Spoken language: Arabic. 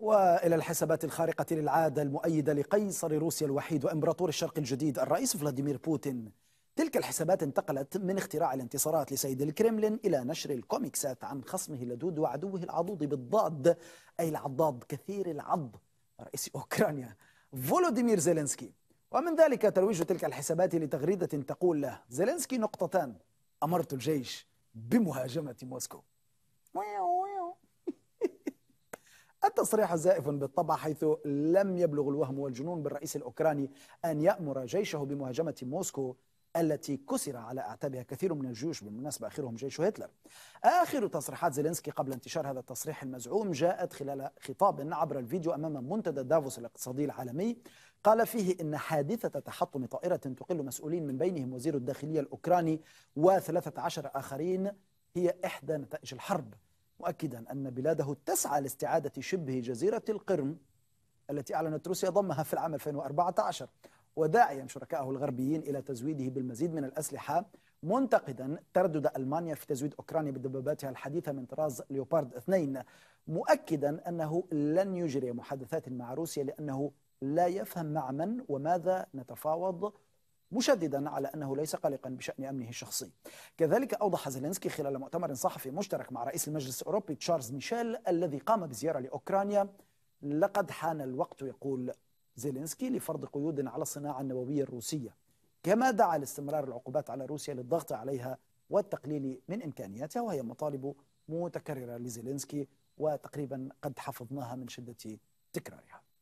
والى الحسابات الخارقه للعاده المؤيده لقيصر روسيا الوحيد وامبراطور الشرق الجديد الرئيس فلاديمير بوتين تلك الحسابات انتقلت من اختراع الانتصارات لسيد الكرملين إلى نشر الكوميكسات عن خصمه اللدود وعدوه العضوض بالضاد أي العضاد كثير العض رئيس أوكرانيا فولوديمير زيلنسكي ومن ذلك ترويج تلك الحسابات لتغريدة تقول له زيلنسكي نقطتان أمرت الجيش بمهاجمة موسكو التصريح زائف بالطبع حيث لم يبلغ الوهم والجنون بالرئيس الأوكراني أن يأمر جيشه بمهاجمة موسكو التي كسر على أعتابها كثير من الجيوش بالمناسبة آخرهم جيش هتلر آخر تصريحات زيلينسكي قبل انتشار هذا التصريح المزعوم جاءت خلال خطاب عبر الفيديو أمام منتدى دافوس الاقتصادي العالمي قال فيه إن حادثة تحطم طائرة تقل مسؤولين من بينهم وزير الداخلية الأوكراني و13 آخرين هي إحدى نتائج الحرب مؤكدا أن بلاده تسعى لاستعادة شبه جزيرة القرم التي أعلنت روسيا ضمها في العام 2014 وداعيا شركائه الغربيين إلى تزويده بالمزيد من الأسلحة منتقدا تردد ألمانيا في تزويد أوكرانيا بدباباتها الحديثة من طراز ليوبارد 2 مؤكدا أنه لن يجري محادثات مع روسيا لأنه لا يفهم مع من وماذا نتفاوض مشددا على أنه ليس قلقا بشأن أمنه الشخصي كذلك أوضح زيلينسكي خلال مؤتمر صحفي مشترك مع رئيس المجلس الأوروبي تشارلز ميشيل الذي قام بزيارة لأوكرانيا لقد حان الوقت يقول زيلينسكي لفرض قيود على الصناعة النووية الروسية كما دعا لاستمرار العقوبات على روسيا للضغط عليها والتقليل من إمكانياتها وهي مطالب متكررة لزيلينسكي وتقريبا قد حفظناها من شدة تكرارها